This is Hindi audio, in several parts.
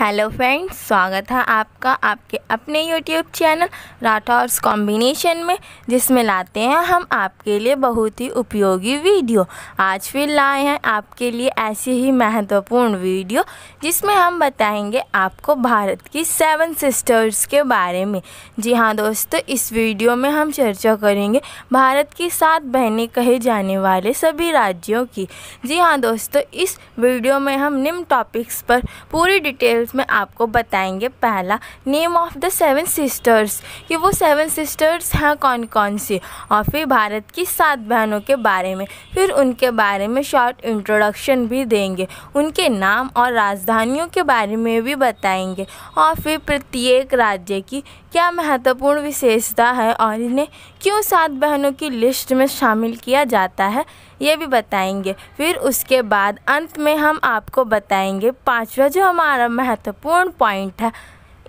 हेलो फ्रेंड्स स्वागत है आपका आपके अपने यूट्यूब चैनल राठौर्स कॉम्बिनेशन में जिसमें लाते हैं हम आपके लिए बहुत ही उपयोगी वीडियो आज फिर लाए हैं आपके लिए ऐसी ही महत्वपूर्ण वीडियो जिसमें हम बताएंगे आपको भारत की सेवन सिस्टर्स के बारे में जी हाँ दोस्तों इस वीडियो में हम चर्चा करेंगे भारत की सात बहनें कहे जाने वाले सभी राज्यों की जी हाँ दोस्तों इस वीडियो में हम निम्न टॉपिक्स पर पूरी डिटेल्स क्वेश्चंस में आपको बताएंगे पहला name of the seven sisters कि वो सेवन सिस्टर्स हैं कौन कौन सी और फिर भारत की सात बहनों के बारे में फिर उनके बारे में शॉर्ट इंट्रोडक्शन भी देंगे उनके नाम और राजधानियों के बारे में भी बताएंगे और फिर प्रत्येक राज्य की क्या महत्वपूर्ण विशेषता है और इन्हें क्यों सात बहनों की लिस्ट में शामिल किया जाता है ये भी बताएंगे फिर उसके बाद अंत में हम आपको बताएंगे पाँचवा जो हमारा महत्वपूर्ण पॉइंट है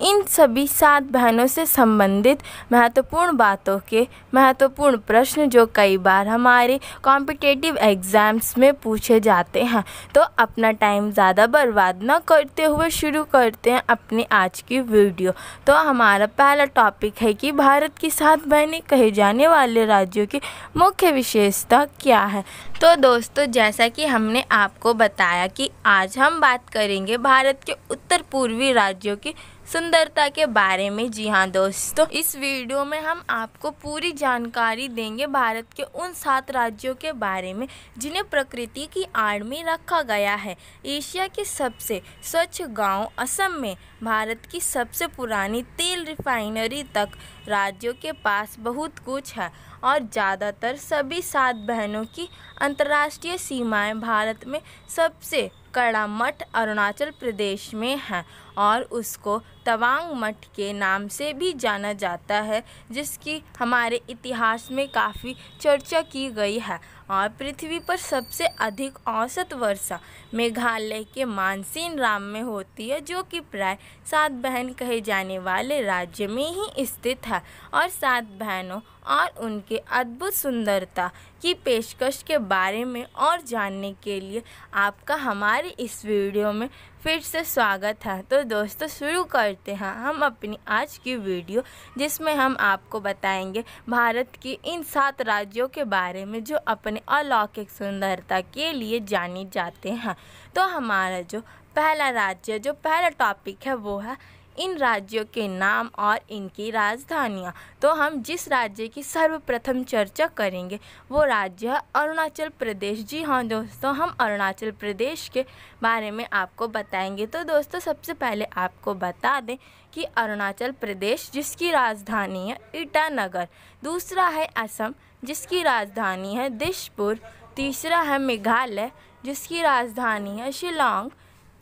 इन सभी सात बहनों से संबंधित महत्वपूर्ण बातों के महत्वपूर्ण प्रश्न जो कई बार हमारे कॉम्पिटेटिव एग्ज़ाम्स में पूछे जाते हैं तो अपना टाइम ज़्यादा बर्बाद न करते हुए शुरू करते हैं अपनी आज की वीडियो तो हमारा पहला टॉपिक है कि भारत की सात बहनें कहे जाने वाले राज्यों की मुख्य विशेषता क्या है तो दोस्तों जैसा कि हमने आपको बताया कि आज हम बात करेंगे भारत के उत्तर पूर्वी राज्यों की सुंदरता के बारे में जी हाँ दोस्तों इस वीडियो में हम आपको पूरी जानकारी देंगे भारत के उन सात राज्यों के बारे में जिन्हें प्रकृति की आड़ में रखा गया है एशिया के सबसे स्वच्छ गांव असम में भारत की सबसे पुरानी तेल रिफाइनरी तक राज्यों के पास बहुत कुछ है और ज़्यादातर सभी सात बहनों की अंतर्राष्ट्रीय सीमाएं भारत में सबसे कड़ा मठ अरुणाचल प्रदेश में हैं और उसको तवांग मठ के नाम से भी जाना जाता है जिसकी हमारे इतिहास में काफ़ी चर्चा की गई है और पृथ्वी पर सबसे अधिक औसत वर्षा मेघालय के मानसीन राम में होती है जो कि प्राय सात बहन कहे जाने वाले राज्य में ही स्थित है और सात बहनों और उनके अद्भुत सुंदरता की पेशकश के बारे में और जानने के लिए आपका हमारे इस वीडियो में फिर से स्वागत है तो दोस्तों शुरू करते हैं हम अपनी आज की वीडियो जिसमें हम आपको बताएंगे भारत की इन सात राज्यों के बारे में जो अपने अलौकिक सुंदरता के लिए जाने जाते हैं तो हमारा जो पहला राज्य जो पहला टॉपिक है वो है इन राज्यों के नाम और इनकी राजधानियाँ तो हम जिस राज्य की सर्वप्रथम चर्चा करेंगे वो राज्य है अरुणाचल प्रदेश जी हाँ दोस्तों हम अरुणाचल प्रदेश के बारे में आपको बताएंगे तो दोस्तों सबसे पहले आपको बता दें कि अरुणाचल प्रदेश जिसकी राजधानी है ईटानगर दूसरा है असम जिसकी राजधानी है दिशपुर तीसरा है मेघालय जिसकी राजधानी है शिलोंग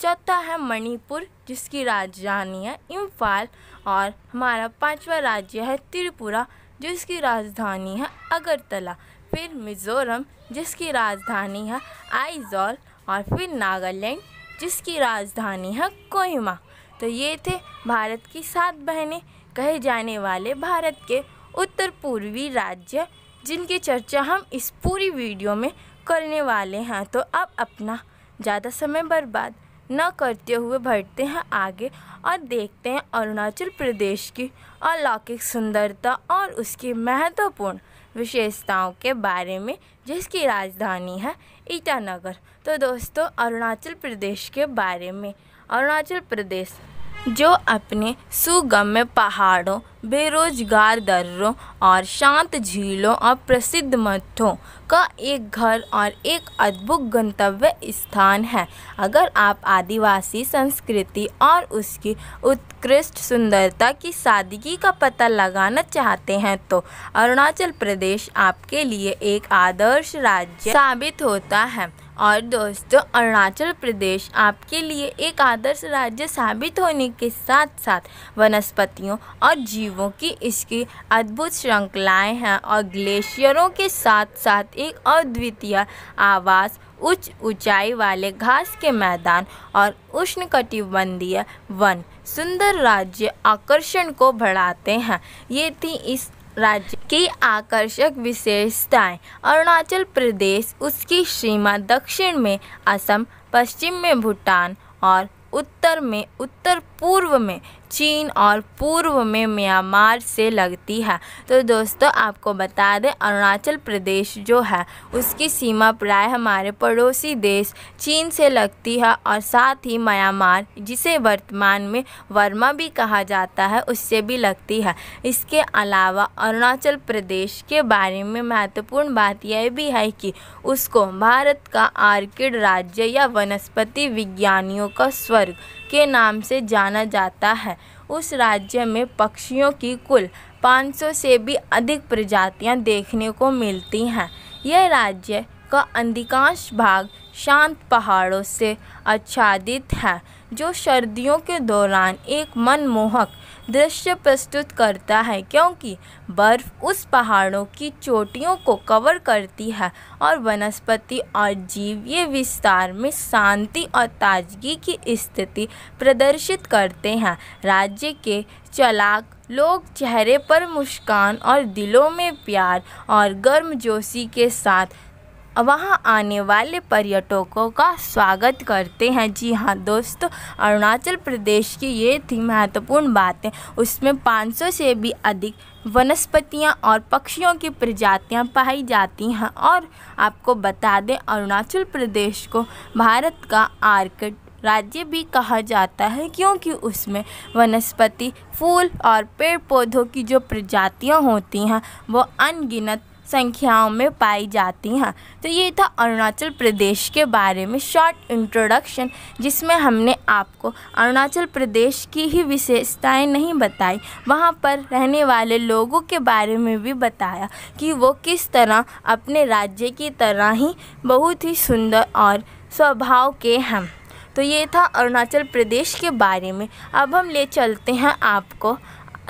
चौथा है मणिपुर जिसकी राजधानी है इम्फाल और हमारा पांचवा राज्य है त्रिपुरा जिसकी राजधानी है अगरतला फिर मिज़ोरम जिसकी राजधानी है आइजॉल और फिर नागालैंड जिसकी राजधानी है कोहिमा तो ये थे भारत की सात बहनें कहे जाने वाले भारत के उत्तर पूर्वी राज्य जिनकी चर्चा हम इस पूरी वीडियो में करने वाले हैं तो अब अपना ज़्यादा समय बर्बाद न करते हुए बढ़ते हैं आगे और देखते हैं अरुणाचल प्रदेश की अलौकिक सुंदरता और उसकी महत्वपूर्ण विशेषताओं के बारे में जिसकी राजधानी है ईटानगर तो दोस्तों अरुणाचल प्रदेश के बारे में अरुणाचल प्रदेश जो अपने सुगम्य पहाड़ों बेरोजगार दर्रों और शांत झीलों और प्रसिद्ध मठों का एक घर और एक अद्भुत गंतव्य स्थान है अगर आप आदिवासी संस्कृति और उसकी उत्कृष्ट सुंदरता की सादगी का पता लगाना चाहते हैं तो अरुणाचल प्रदेश आपके लिए एक आदर्श राज्य साबित होता है और दोस्तों अरुणाचल प्रदेश आपके लिए एक आदर्श राज्य साबित होने के साथ साथ वनस्पतियों और जीवों की इसकी अद्भुत श्रृंखलाएं हैं और ग्लेशियरों के साथ साथ एक अद्वितीय आवास उच्च ऊंचाई वाले घास के मैदान और उष्णकटिबंधीय वन सुंदर राज्य आकर्षण को बढ़ाते हैं ये थी इस राज्य की आकर्षक विशेषताएं अरुणाचल प्रदेश उसकी सीमा दक्षिण में असम पश्चिम में भूटान और उत्तर में उत्तर पूर्व में चीन और पूर्व में म्यांमार से लगती है तो दोस्तों आपको बता दें अरुणाचल प्रदेश जो है उसकी सीमा प्राय हमारे पड़ोसी देश चीन से लगती है और साथ ही म्यांमार जिसे वर्तमान में वर्मा भी कहा जाता है उससे भी लगती है इसके अलावा अरुणाचल प्रदेश के बारे में महत्वपूर्ण बात यह भी है कि उसको भारत का आर्किड राज्य या वनस्पति विज्ञानियों का स्वर्ग के नाम से जाना जाता है उस राज्य में पक्षियों की कुल 500 से भी अधिक प्रजातियां देखने को मिलती हैं यह राज्य का अधिकांश भाग शांत पहाड़ों से आच्छादित है जो सर्दियों के दौरान एक मनमोहक दृश्य प्रस्तुत करता है क्योंकि बर्फ़ उस पहाड़ों की चोटियों को कवर करती है और वनस्पति और जीव ये विस्तार में शांति और ताजगी की स्थिति प्रदर्शित करते हैं राज्य के चलाक लोग चेहरे पर मुस्कान और दिलों में प्यार और गर्मजोशी के साथ वहाँ आने वाले पर्यटकों का स्वागत करते हैं जी हाँ दोस्तों अरुणाचल प्रदेश की ये थी महत्वपूर्ण बातें उसमें 500 से भी अधिक वनस्पतियाँ और पक्षियों की प्रजातियाँ पाई जाती हैं और आपको बता दें अरुणाचल प्रदेश को भारत का आर्किड राज्य भी कहा जाता है क्योंकि उसमें वनस्पति फूल और पेड़ पौधों की जो प्रजातियाँ होती हैं वो अनगिनत संख्याओं में पाई जाती हैं तो ये था अरुणाचल प्रदेश के बारे में शॉर्ट इंट्रोडक्शन जिसमें हमने आपको अरुणाचल प्रदेश की ही विशेषताएं नहीं बताई वहाँ पर रहने वाले लोगों के बारे में भी बताया कि वो किस तरह अपने राज्य की तरह ही बहुत ही सुंदर और स्वभाव के हैं तो ये था अरुणाचल प्रदेश के बारे में अब हम ले चलते हैं आपको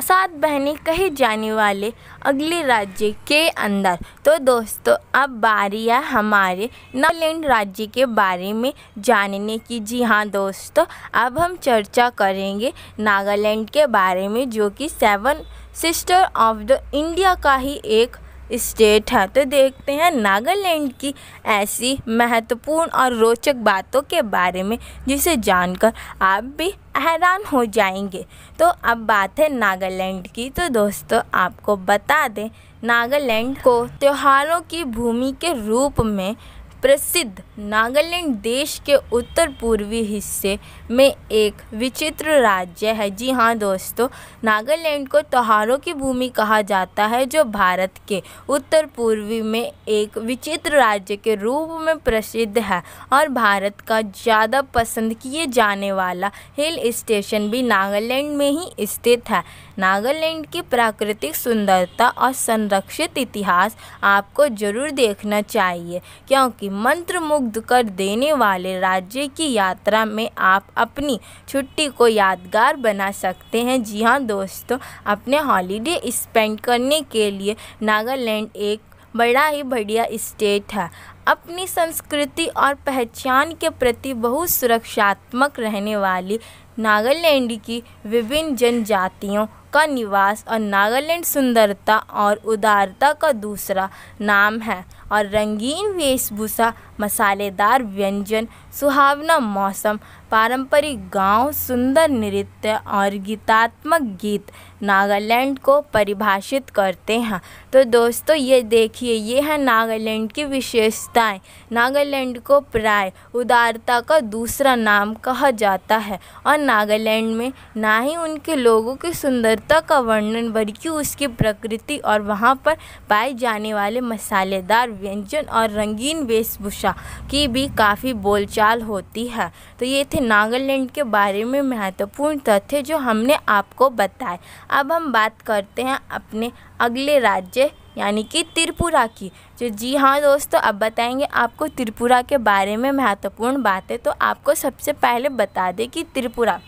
सात बहनें कहे जाने वाले अगले राज्य के अंदर तो दोस्तों अब बारी है हमारे नागालैंड राज्य के बारे में जानने की जी हाँ दोस्तों अब हम चर्चा करेंगे नागालैंड के बारे में जो कि seven sister of the India का ही एक स्टेट है तो देखते हैं नागालैंड की ऐसी महत्वपूर्ण और रोचक बातों के बारे में जिसे जानकर आप भी हैरान हो जाएंगे तो अब बात है नागालैंड की तो दोस्तों आपको बता दें नागालैंड को त्योहारों की भूमि के रूप में प्रसिद्ध नागालैंड देश के उत्तर पूर्वी हिस्से में एक विचित्र राज्य है जी हाँ दोस्तों नागालैंड को त्योहारों की भूमि कहा जाता है जो भारत के उत्तर पूर्वी में एक विचित्र राज्य के रूप में प्रसिद्ध है और भारत का ज़्यादा पसंद किए जाने वाला हिल स्टेशन भी नागालैंड में ही स्थित है नागालैंड की प्राकृतिक सुंदरता और संरक्षित इतिहास आपको ज़रूर देखना चाहिए क्योंकि मंत्रमुग्ध कर देने वाले राज्य की यात्रा में आप अपनी छुट्टी को यादगार बना सकते हैं जी हाँ दोस्तों अपने हॉलीडे स्पेंड करने के लिए नागालैंड एक बड़ा ही बढ़िया स्टेट है अपनी संस्कृति और पहचान के प्रति बहुत सुरक्षात्मक रहने वाली नागालैंड की विभिन्न जनजातियों का निवास और नागालैंड सुंदरता और उदारता का दूसरा नाम है और रंगीन वेशभूषा मसालेदार व्यंजन सुहावना मौसम पारंपरिक गांव सुंदर नृत्य और गीतात्मक गीत नागालैंड को परिभाषित करते हैं तो दोस्तों ये देखिए ये है नागालैंड की विशेषताएं नागालैंड को प्राय उदारता का दूसरा नाम कहा जाता है और नागालैंड में ना ही उनके लोगों की सुंदरता का वर्णन बल्कि उसकी प्रकृति और वहाँ पर पाए जाने वाले मसालेदार व्यंजन और रंगीन वेशभूषा की भी काफ़ी बोलचाल चाल होती है तो ये थे नागालैंड के बारे में महत्वपूर्ण तथ्य जो हमने आपको बताए अब हम बात करते हैं अपने अगले राज्य यानी कि त्रिपुरा की जो जी हाँ दोस्तों अब बताएंगे आपको त्रिपुरा के बारे में महत्वपूर्ण बातें तो आपको सबसे पहले बता दें कि त्रिपुरा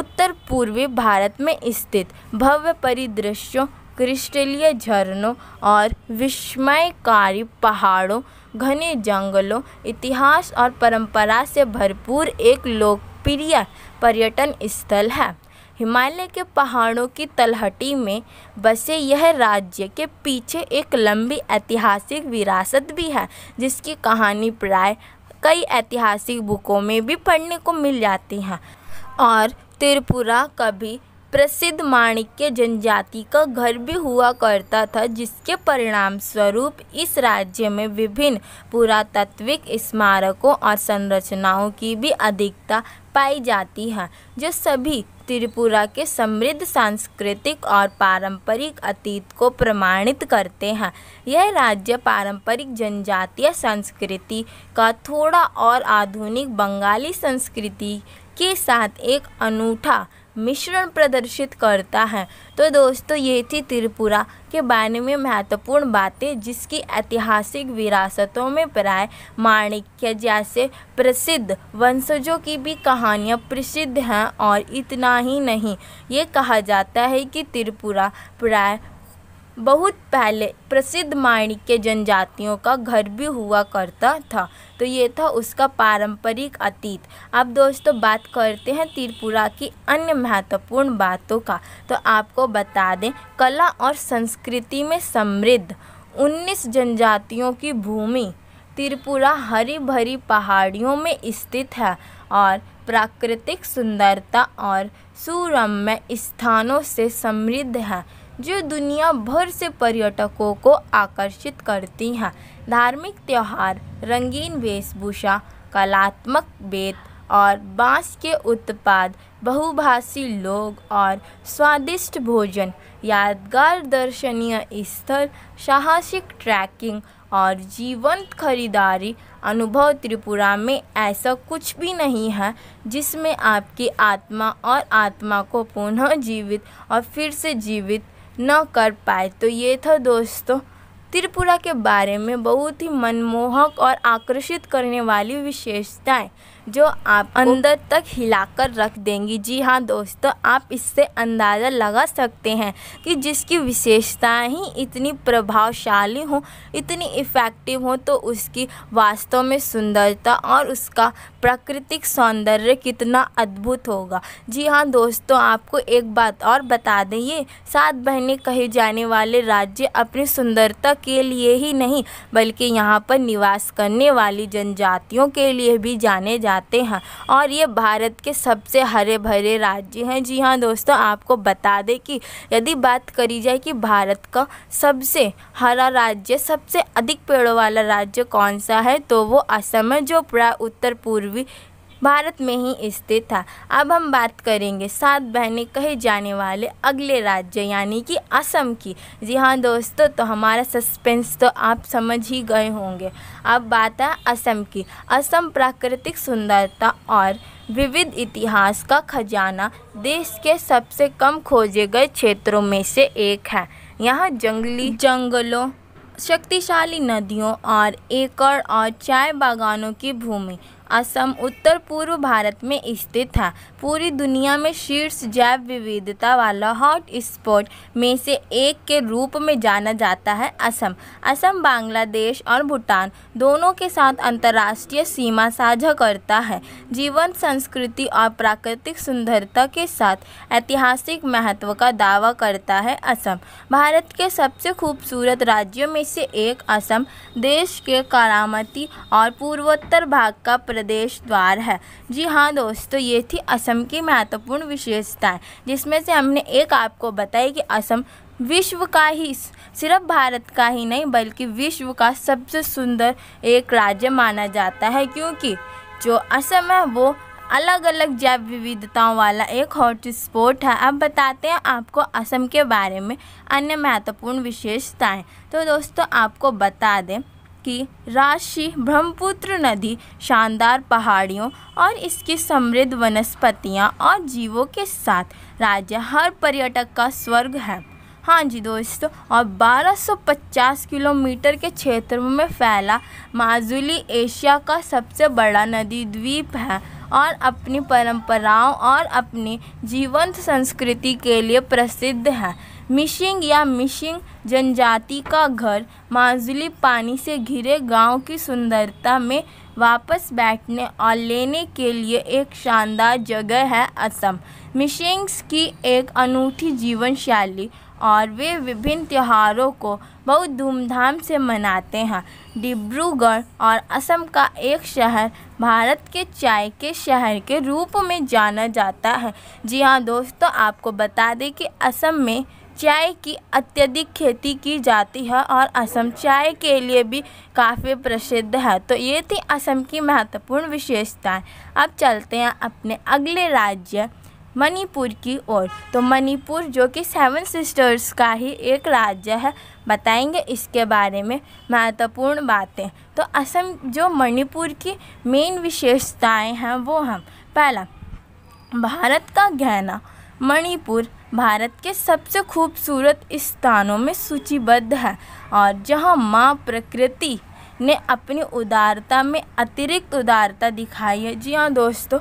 उत्तर पूर्वी भारत में स्थित भव्य परिदृश्यों क्रिस्टलीय झरनों और विस्मयकारी पहाड़ों घने जंगलों इतिहास और परंपरा से भरपूर एक लोकप्रिय पर्यटन स्थल है हिमालय के पहाड़ों की तलहटी में बसे यह राज्य के पीछे एक लंबी ऐतिहासिक विरासत भी है जिसकी कहानी प्राय कई ऐतिहासिक बुकों में भी पढ़ने को मिल जाती हैं और त्रिपुरा कभी प्रसिद्ध माणिक्य जनजाति का घर भी हुआ करता था जिसके परिणाम स्वरूप इस राज्य में विभिन्न पुरातात्विक स्मारकों और संरचनाओं की भी अधिकता पाई जाती है जो सभी त्रिपुरा के समृद्ध सांस्कृतिक और पारंपरिक अतीत को प्रमाणित करते हैं यह राज्य पारंपरिक जनजातीय संस्कृति का थोड़ा और आधुनिक बंगाली संस्कृति के साथ एक अनूठा मिश्रण प्रदर्शित करता है तो दोस्तों ये थी त्रिपुरा के बारे में महत्वपूर्ण बातें जिसकी ऐतिहासिक विरासतों में प्राय माणिक्य जैसे प्रसिद्ध वंशजों की भी कहानियाँ प्रसिद्ध हैं और इतना ही नहीं ये कहा जाता है कि त्रिपुरा प्राय बहुत पहले प्रसिद्ध माणिक्य जनजातियों का घर भी हुआ करता था तो ये था उसका पारंपरिक अतीत अब दोस्तों बात करते हैं त्रिपुरा की अन्य महत्वपूर्ण बातों का तो आपको बता दें कला और संस्कृति में समृद्ध उन्नीस जनजातियों की भूमि त्रिपुरा हरी भरी पहाड़ियों में स्थित है और प्राकृतिक सुंदरता और सुरम्य स्थानों से समृद्ध है जो दुनिया भर से पर्यटकों को आकर्षित करती हैं धार्मिक त्यौहार रंगीन वेशभूषा कलात्मक बेत और बाँस के उत्पाद बहुभाषी लोग और स्वादिष्ट भोजन यादगार दर्शनीय स्थल साहसिक ट्रैकिंग और जीवंत खरीदारी अनुभव त्रिपुरा में ऐसा कुछ भी नहीं है जिसमें आपकी आत्मा और आत्मा को पुनः जीवित और फिर से जीवित न कर पाए तो ये था दोस्तों त्रिपुरा के बारे में बहुत ही मनमोहक और आकर्षित करने वाली विशेषताएं जो आप अंदर तक हिलाकर रख देंगी जी हाँ दोस्तों आप इससे अंदाज़ा लगा सकते हैं कि जिसकी विशेषताएं ही इतनी प्रभावशाली हों इतनी इफ़ेक्टिव हों तो उसकी वास्तव में सुंदरता और उसका प्राकृतिक सौंदर्य कितना अद्भुत होगा जी हाँ दोस्तों आपको एक बात और बता दें ये सात बहनें कहे जाने वाले राज्य अपनी सुंदरता के लिए ही नहीं बल्कि यहाँ पर निवास करने वाली जनजातियों के लिए भी जाने जाते हैं और ये भारत के सबसे हरे भरे राज्य हैं जी हाँ दोस्तों आपको बता दें कि यदि बात करी जाए कि भारत का सबसे हरा राज्य सबसे अधिक पेड़ों वाला राज्य कौन सा है तो वो असम है जो प्राय उत्तर पूर्व पूर्वी भारत में ही स्थित था अब हम बात करेंगे सात बहनें कहे जाने वाले अगले राज्य यानी कि असम की जी हाँ दोस्तों तो हमारा सस्पेंस तो आप समझ ही गए होंगे अब बात है असम की असम प्राकृतिक सुंदरता और विविध इतिहास का खजाना देश के सबसे कम खोजे गए क्षेत्रों में से एक है यहाँ जंगली जंगलों शक्तिशाली नदियों और एकड़ और चाय बागानों की भूमि असम उत्तर पूर्व भारत में स्थित था पूरी दुनिया में शीर्ष जैव विविधता वाला हॉट स्पॉट में से एक के रूप में जाना जाता है असम असम बांग्लादेश और भूटान दोनों के साथ अंतर्राष्ट्रीय सीमा साझा करता है जीवन संस्कृति और प्राकृतिक सुंदरता के साथ ऐतिहासिक महत्व का दावा करता है असम भारत के सबसे खूबसूरत राज्यों में से एक असम देश के करामती और पूर्वोत्तर भाग का प्रदेश प्रदेश द्वार है जी हाँ दोस्तों ये थी असम की महत्वपूर्ण विशेषताएं जिसमें से हमने एक आपको बताई कि असम विश्व का ही सिर्फ भारत का ही नहीं बल्कि विश्व का सबसे सुंदर एक राज्य माना जाता है क्योंकि जो असम है वो अलग अलग जैव विविधताओं वाला एक हॉटस्पॉट है अब बताते हैं आपको असम के बारे में अन्य महत्वपूर्ण विशेषताएं तो दोस्तों आपको बता दें की राशि ब्रह्मपुत्र नदी शानदार पहाड़ियों और इसकी समृद्ध वनस्पतियाँ और जीवों के साथ राज्य हर पर्यटक का स्वर्ग है हाँ जी दोस्तों और 1250 किलोमीटर के क्षेत्र में फैला माजुली एशिया का सबसे बड़ा नदी द्वीप है और अपनी परंपराओं और अपनी जीवंत संस्कृति के लिए प्रसिद्ध है मिशिंग या मिशिंग जनजाति का घर माजुली पानी से घिरे गांव की सुंदरता में वापस बैठने और लेने के लिए एक शानदार जगह है असम मिशिंग्स की एक अनूठी जीवन शैली और वे विभिन्न त्योहारों को बहुत धूमधाम से मनाते हैं डिब्रूगढ़ और असम का एक शहर भारत के चाय के शहर के रूप में जाना जाता है जी हाँ दोस्तों आपको बता दें कि असम में चाय की अत्यधिक खेती की जाती है और असम चाय के लिए भी काफ़ी प्रसिद्ध है तो ये थी असम की महत्वपूर्ण विशेषताएं अब चलते हैं अपने अगले राज्य मणिपुर की ओर तो मणिपुर जो कि सेवन सिस्टर्स का ही एक राज्य है बताएंगे इसके बारे में महत्वपूर्ण बातें तो असम जो मणिपुर की मेन विशेषताएं हैं वो हम पहला भारत का गहना मणिपुर भारत के सबसे खूबसूरत स्थानों में सूचीबद्ध है और जहाँ माँ प्रकृति ने अपनी उदारता में अतिरिक्त उदारता दिखाई है जी हाँ दोस्तों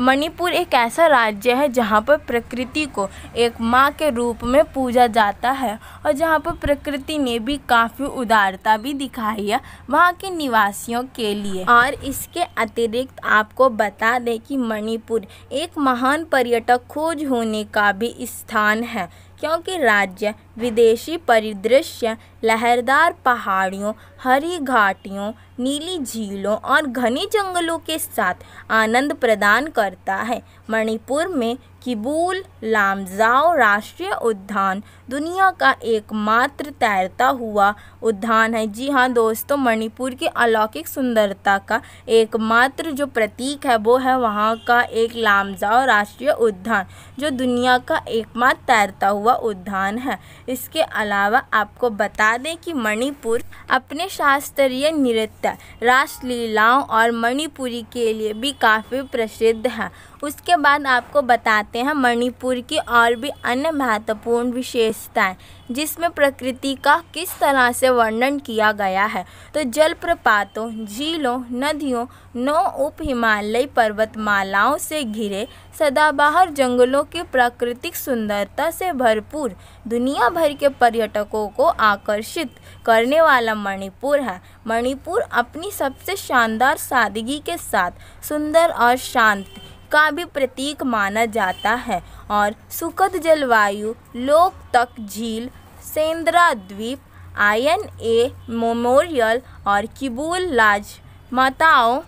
मणिपुर एक ऐसा राज्य है जहाँ पर प्रकृति को एक माँ के रूप में पूजा जाता है और जहाँ पर प्रकृति ने भी काफ़ी उदारता भी दिखाई है वहाँ के निवासियों के लिए और इसके अतिरिक्त आपको बता दें कि मणिपुर एक महान पर्यटक खोज होने का भी स्थान है क्योंकि राज्य विदेशी परिदृश्य लहरदार पहाड़ियों हरी घाटियों नीली झीलों और घने जंगलों के साथ आनंद प्रदान करता है मणिपुर में किबूल लामजाओ राष्ट्रीय उद्यान दुनिया का एकमात्र तैरता हुआ उद्यान है जी हाँ दोस्तों मणिपुर की अलौकिक सुंदरता का एकमात्र जो प्रतीक है वो है वहाँ का एक लामजाओ राष्ट्रीय उद्यान जो दुनिया का एकमात्र तैरता हुआ उद्यान है इसके अलावा आपको बता दें कि मणिपुर अपने शास्त्रीय नृत्य रासलीलाओं और मणिपुरी के लिए भी काफ़ी प्रसिद्ध है उसके बाद आपको बताते हैं मणिपुर की और भी अन्य महत्वपूर्ण विशेषताएं जिसमें प्रकृति का किस तरह से वर्णन किया गया है तो जलप्रपातों झीलों नदियों नौ उप हिमालयी पर्वतमालाओं से घिरे सदाबहार जंगलों की प्राकृतिक सुंदरता से भरपूर दुनिया भर के पर्यटकों को आकर्षित करने वाला मणिपुर है मणिपुर अपनी सबसे शानदार सादगी के साथ सुंदर और शांत का भी प्रतीक माना जाता है और सुखद जलवायु लोकतक झील सेंद्रा द्वीप आयन ए मेमोरियल और किबूल लाज माताओं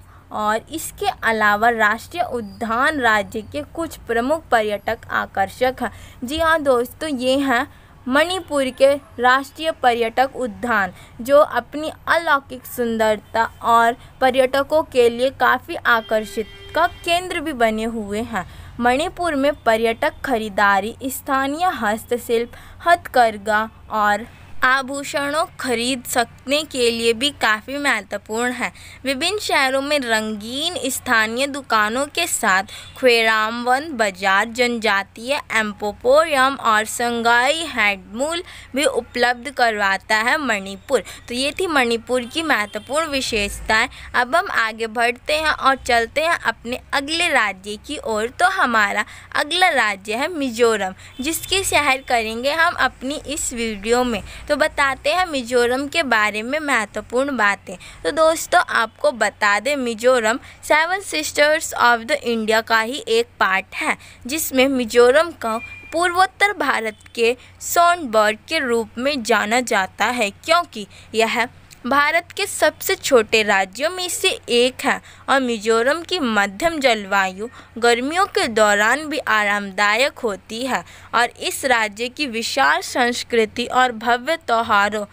और इसके अलावा राष्ट्रीय उद्यान राज्य के कुछ प्रमुख पर्यटक आकर्षक हैं जी हाँ दोस्तों ये हैं मणिपुर के राष्ट्रीय पर्यटक उद्यान जो अपनी अलौकिक सुंदरता और पर्यटकों के लिए काफ़ी आकर्षित का केंद्र भी बने हुए हैं मणिपुर में पर्यटक खरीदारी स्थानीय हस्तशिल्प हथकरघा और आभूषणों खरीद सकने के लिए भी काफ़ी महत्वपूर्ण है विभिन्न शहरों में रंगीन स्थानीय दुकानों के साथ खेरामवन बाजार जनजातीय एम्पोपोरियम और संगाई हैंडमूल भी उपलब्ध करवाता है मणिपुर तो ये थी मणिपुर की महत्वपूर्ण विशेषताएं अब हम आगे बढ़ते हैं और चलते हैं अपने अगले राज्य की ओर तो हमारा अगला राज्य है मिजोरम जिसकी सैर करेंगे हम अपनी इस वीडियो में तो बताते हैं मिज़ोरम के बारे में महत्वपूर्ण बातें तो दोस्तों आपको बता दें Mizoram seven sisters of the India का ही एक पार्ट है जिसमें मिज़ोरम का पूर्वोत्तर भारत के सोनबर्ग के रूप में जाना जाता है क्योंकि यह भारत के सबसे छोटे राज्यों में से एक है और मिज़ोरम की मध्यम जलवायु गर्मियों के दौरान भी आरामदायक होती है और इस राज्य की विशाल संस्कृति और भव्य त्योहारों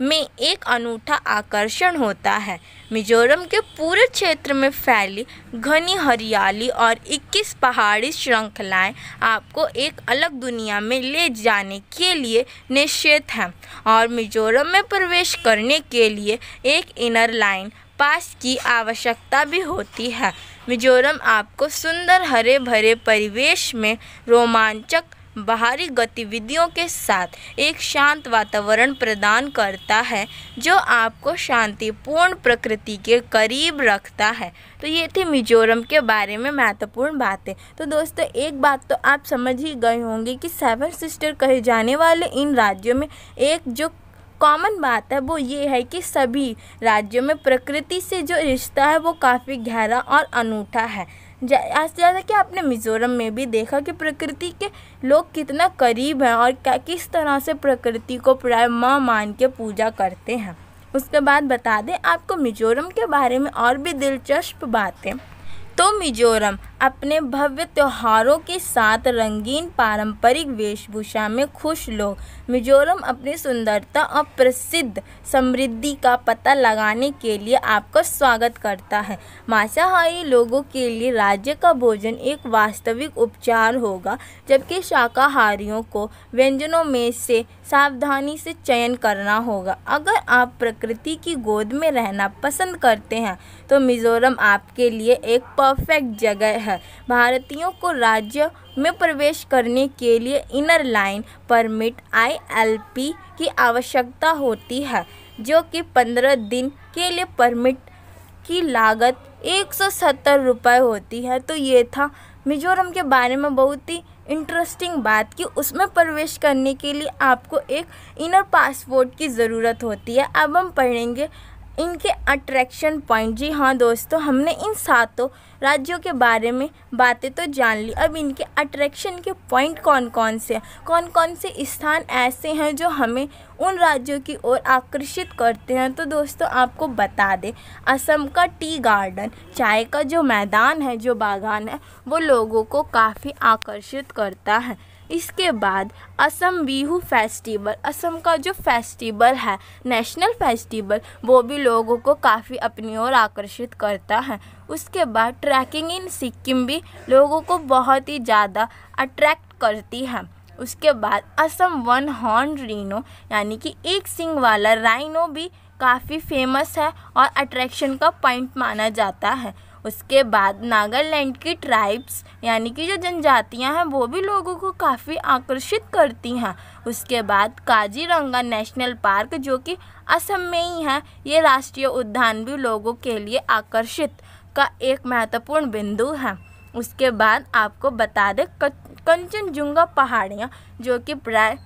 में एक अनूठा आकर्षण होता है मिजोरम के पूरे क्षेत्र में फैली घनी हरियाली और 21 पहाड़ी श्रृंखलाएं आपको एक अलग दुनिया में ले जाने के लिए निश्चित हैं और मिजोरम में प्रवेश करने के लिए एक इनर लाइन पास की आवश्यकता भी होती है मिजोरम आपको सुंदर हरे भरे परिवेश में रोमांचक बाहरी गतिविधियों के साथ एक शांत वातावरण प्रदान करता है जो आपको शांतिपूर्ण प्रकृति के करीब रखता है तो ये थी मिजोरम के बारे में महत्वपूर्ण बातें तो दोस्तों एक बात तो आप समझ ही गए होंगे कि सेवन सिस्टर कहे जाने वाले इन राज्यों में एक जो कॉमन बात है वो ये है कि सभी राज्यों में प्रकृति से जो रिश्ता है वो काफ़ी गहरा और अनूठा है जैसा कि आपने मिज़ोरम में भी देखा कि प्रकृति के लोग कितना करीब हैं और क्या किस तरह से प्रकृति को प्राय माँ मान के पूजा करते हैं उसके बाद बता दें आपको मिज़ोरम के बारे में और भी दिलचस्प बातें तो मिज़ोरम अपने भव्य त्योहारों के साथ रंगीन पारंपरिक वेशभूषा में खुश लोग मिज़ोरम अपनी सुंदरता और प्रसिद्ध समृद्धि का पता लगाने के लिए आपका स्वागत करता है मांसाहारी लोगों के लिए राज्य का भोजन एक वास्तविक उपचार होगा जबकि शाकाहारियों को व्यंजनों में से सावधानी से चयन करना होगा अगर आप प्रकृति की गोद में रहना पसंद करते हैं तो मिज़ोरम आपके लिए एक परफेक्ट जगह है भारतीयों को राज्य में प्रवेश करने के लिए इनर लाइन परमिट आईएलपी की आवश्यकता होती है जो कि पंद्रह दिन के लिए परमिट की लागत एक सौ सत्तर रुपये होती है तो ये था मिजोरम के बारे में बहुत ही इंटरेस्टिंग बात कि उसमें प्रवेश करने के लिए आपको एक इनर पासपोर्ट की ज़रूरत होती है अब हम पढ़ेंगे इनके अट्रैक्शन पॉइंट जी हाँ दोस्तों हमने इन सातों राज्यों के बारे में बातें तो जान ली अब इनके अट्रैक्शन के पॉइंट कौन कौन से हैं कौन कौन से स्थान ऐसे हैं जो हमें उन राज्यों की ओर आकर्षित करते हैं तो दोस्तों आपको बता दें असम का टी गार्डन चाय का जो मैदान है जो बागान है वो लोगों को काफ़ी आकर्षित करता है इसके बाद असम बिहू फेस्टिवल असम का जो फेस्टिवल है नेशनल फेस्टिवल वो भी लोगों को काफ़ी अपनी ओर आकर्षित करता है उसके बाद ट्रैकिंग इन सिक्किम भी लोगों को बहुत ही ज़्यादा अट्रैक्ट करती है उसके बाद असम वन हॉर्न रीनो यानी कि एक सिंग वाला राइनो भी काफ़ी फेमस है और अट्रैक्शन का पॉइंट माना जाता है उसके बाद नागालैंड की ट्राइब्स यानी कि जो जनजातियां हैं वो भी लोगों को काफ़ी आकर्षित करती हैं उसके बाद काजीरंगा नेशनल पार्क जो कि असम में ही है ये राष्ट्रीय उद्यान भी लोगों के लिए आकर्षित का एक महत्वपूर्ण बिंदु है उसके बाद आपको बता दें कंचनजुंगा पहाड़ियाँ जो कि प्राय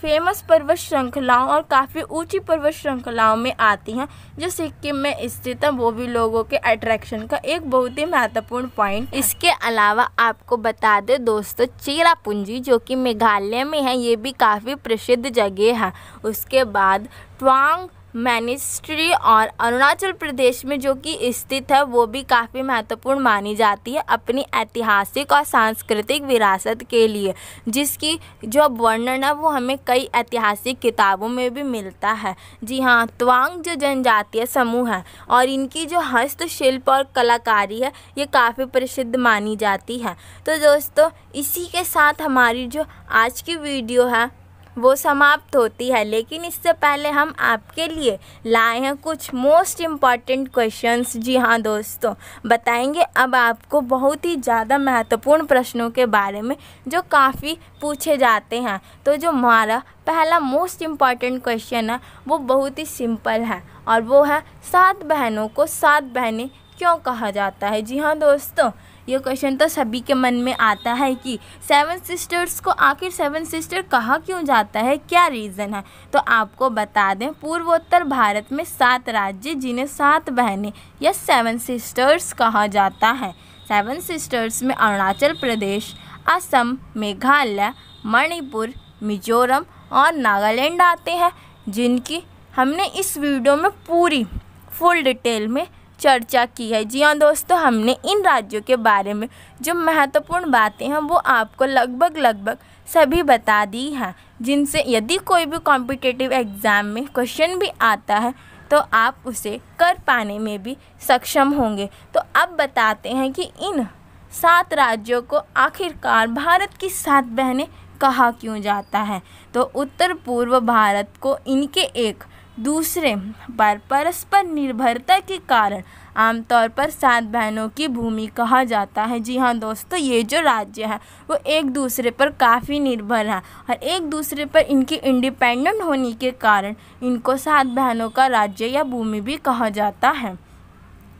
फेमस पर्वत श्रृंखलाओं और काफ़ी ऊंची पर्वत श्रृंखलाओं में आती हैं जो सिक्किम में स्थित है वो भी लोगों के अट्रैक्शन का एक बहुत ही महत्वपूर्ण पॉइंट इसके अलावा आपको बता दें दोस्तों चेरापूंजी जो कि मेघालय में है ये भी काफ़ी प्रसिद्ध जगह है उसके बाद ट्वांग मैनिस्ट्री और अरुणाचल प्रदेश में जो कि स्थित है वो भी काफ़ी महत्वपूर्ण मानी जाती है अपनी ऐतिहासिक और सांस्कृतिक विरासत के लिए जिसकी जो वर्णन है वो हमें कई ऐतिहासिक किताबों में भी मिलता है जी हाँ त्वांग जो जनजातीय समूह है और इनकी जो हस्तशिल्प और कलाकारी है ये काफ़ी प्रसिद्ध मानी जाती है तो दोस्तों इसी के साथ हमारी जो आज की वीडियो है वो समाप्त होती है लेकिन इससे पहले हम आपके लिए लाए हैं कुछ मोस्ट इम्पॉर्टेंट क्वेश्चंस जी हाँ दोस्तों बताएंगे अब आपको बहुत ही ज़्यादा महत्वपूर्ण प्रश्नों के बारे में जो काफ़ी पूछे जाते हैं तो जो हमारा पहला मोस्ट इम्पॉर्टेंट क्वेश्चन है वो बहुत ही सिंपल है और वो है सात बहनों को सात बहनें क्यों कहा जाता है जी हाँ दोस्तों ये क्वेश्चन तो सभी के मन में आता है कि सेवन सिस्टर्स को आखिर सेवन सिस्टर कहा क्यों जाता है क्या रीज़न है तो आपको बता दें पूर्वोत्तर भारत में सात राज्य जिन्हें सात बहनें या सेवन सिस्टर्स कहा जाता है सेवन सिस्टर्स में अरुणाचल प्रदेश असम मेघालय मणिपुर मिजोरम और नागालैंड आते हैं जिनकी हमने इस वीडियो में पूरी फुल डिटेल में चर्चा की है जी हाँ दोस्तों हमने इन राज्यों के बारे में जो महत्वपूर्ण बातें हैं वो आपको लगभग लगभग सभी बता दी हैं जिनसे यदि कोई भी कॉम्पिटिटिव एग्ज़ाम में क्वेश्चन भी आता है तो आप उसे कर पाने में भी सक्षम होंगे तो अब बताते हैं कि इन सात राज्यों को आखिरकार भारत की सात बहनें कहा क्यों जाता है तो उत्तर पूर्व भारत को इनके एक दूसरे पर परस्पर निर्भरता के कारण आमतौर पर सात बहनों की भूमि कहा जाता है जी हाँ दोस्तों ये जो राज्य है वो एक दूसरे पर काफ़ी निर्भर है और एक दूसरे पर इनकी इंडिपेंडेंट होने के कारण इनको सात बहनों का राज्य या भूमि भी कहा जाता है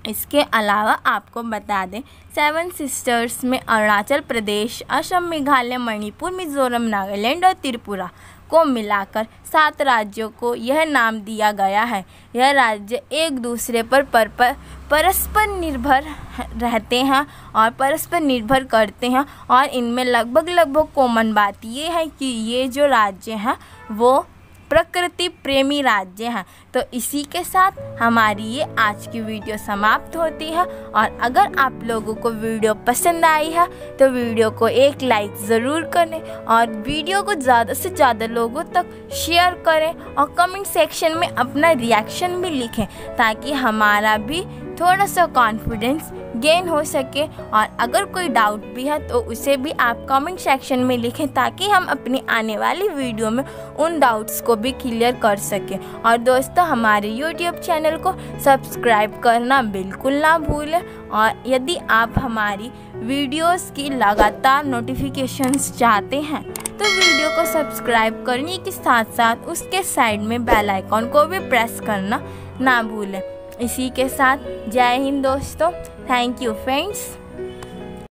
इसके अलावा आपको बता दें सेवन सिस्टर्स में अरुणाचल प्रदेश असम मेघालय मणिपुर मिजोरम नागालैंड और त्रिपुरा को मिलाकर सात राज्यों को यह नाम दिया गया है यह राज्य एक दूसरे पर, पर, पर परस्पर निर्भर रहते हैं और परस्पर निर्भर करते हैं और इनमें लगभग लगभग कॉमन बात ये है कि ये जो राज्य हैं वो प्रकृति प्रेमी राज्य हैं तो इसी के साथ हमारी ये आज की वीडियो समाप्त होती है और अगर आप लोगों को वीडियो पसंद आई है तो वीडियो को एक लाइक ज़रूर करें और वीडियो को ज़्यादा से ज़्यादा लोगों तक शेयर करें और कमेंट सेक्शन में अपना रिएक्शन भी लिखें ताकि हमारा भी थोड़ा सा कॉन्फिडेंस गेन हो सके और अगर कोई डाउट भी है तो उसे भी आप कमेंट सेक्शन में लिखें ताकि हम अपनी आने वाली वीडियो में उन डाउट्स को भी क्लियर कर सकें और दोस्तों हमारे यूट्यूब चैनल को सब्सक्राइब करना बिल्कुल ना भूलें और यदि आप हमारी वीडियोस की लगातार नोटिफिकेशंस चाहते हैं तो वीडियो को सब्सक्राइब करने के साथ साथ उसके साइड में बेल आइकॉन को भी प्रेस करना ना भूलें इसी के साथ जय हिंद दोस्तों Thank you friends.